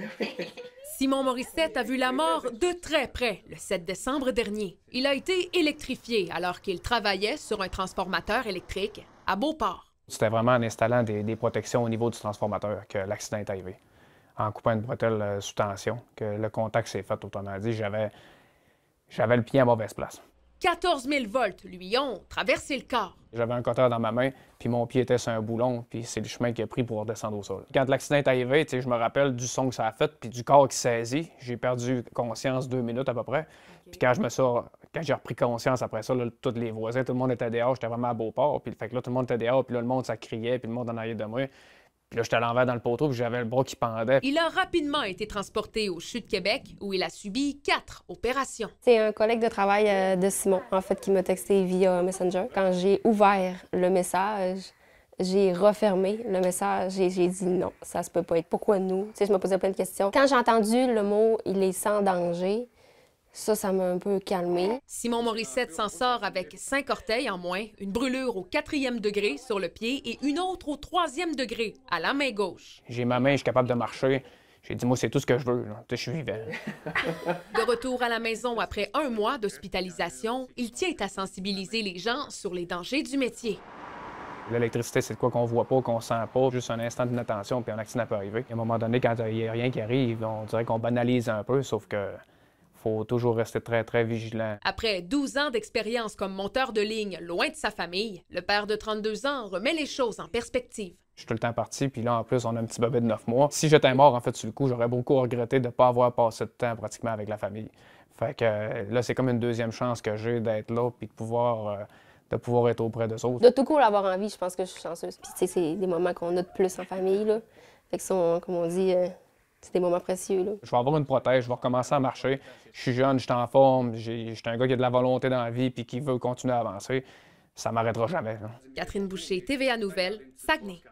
Simon Morissette a vu la mort de très près le 7 décembre dernier. Il a été électrifié alors qu'il travaillait sur un transformateur électrique à Beauport. C'était vraiment en installant des, protections au niveau du transformateur que l'accident est arrivé. En coupant une bretelle euh, sous tension, que le contact s'est fait, autrement dit, j'avais, j'avais le pied à mauvaise place. 14 000 volts, lui, ont traversé le corps. J'avais un cutter dans ma main, puis mon pied était sur un boulon, puis c'est le chemin qu'il a pris pour descendre au sol. Quand l'accident est arrivé, je me rappelle du son que ça a fait, puis du corps qui saisit. J'ai perdu conscience deux minutes à peu près. Puis quand je me sors, quand j'ai repris conscience après ça, là, tous les voisins, tout le monde était dehors, j'étais vraiment à port. puis fait que là, tout le monde était dehors, puis là, le monde, ça criait, puis le monde en arrière de moi. Puis là, j'étais à l'envers dans le poteau, puis j'avais le bras qui pendait. Il a rapidement été transporté au CHU de Québec, où il a subi quatre opérations. C'est un collègue de travail euh, de Simon, en fait, qui m'a texté via Messenger. Quand j'ai ouvert le message, j'ai refermé le message et j'ai dit non, ça se peut pas être. Pourquoi nous? Tu sais, je me posais plein de questions. Quand j'ai entendu le mot « il est sans danger », ça, ça m'a un peu calmé. Simon Morissette s'en sort avec cinq orteils en moins, une brûlure au quatrième degré sur le pied et une autre au troisième degré à la main gauche. J'ai ma main, je suis capable de marcher. J'ai dit, moi, c'est tout ce que je veux. Je suis vivant. de retour à la maison après un mois d'hospitalisation, il tient à sensibiliser les gens sur les dangers du métier. L'électricité, c'est de quoi qu'on voit pas, qu'on sent pas, juste un instant d'inattention, puis un accident peut arriver. à un moment donné, quand il n'y a rien qui arrive, on dirait qu'on banalise un peu, sauf que faut toujours rester très, très vigilant. Après 12 ans d'expérience comme monteur de ligne loin de sa famille, le père de 32 ans remet les choses en perspective. Je suis tout le temps parti, puis là, en plus, on a un petit bébé de 9 mois. Si j'étais mort, en fait, sur le coup, j'aurais beaucoup regretté de ne pas avoir passé de temps pratiquement avec la famille. Fait que euh, là, c'est comme une deuxième chance que j'ai d'être là, puis de pouvoir... Euh, de pouvoir être auprès de autres. De tout coup, avoir envie, je pense que je suis chanceuse. Puis, c'est des moments qu'on a de plus en famille, là. Fait que ça, comme on dit, euh, c'est des moments précieux. Là. Je vais avoir une prothèse, je vais recommencer à marcher. Je suis jeune, je suis en forme, je suis un gars qui a de la volonté dans la vie puis qui veut continuer à avancer. Ça m'arrêtera jamais. Catherine Boucher, TVA Nouvelle, Saguenay.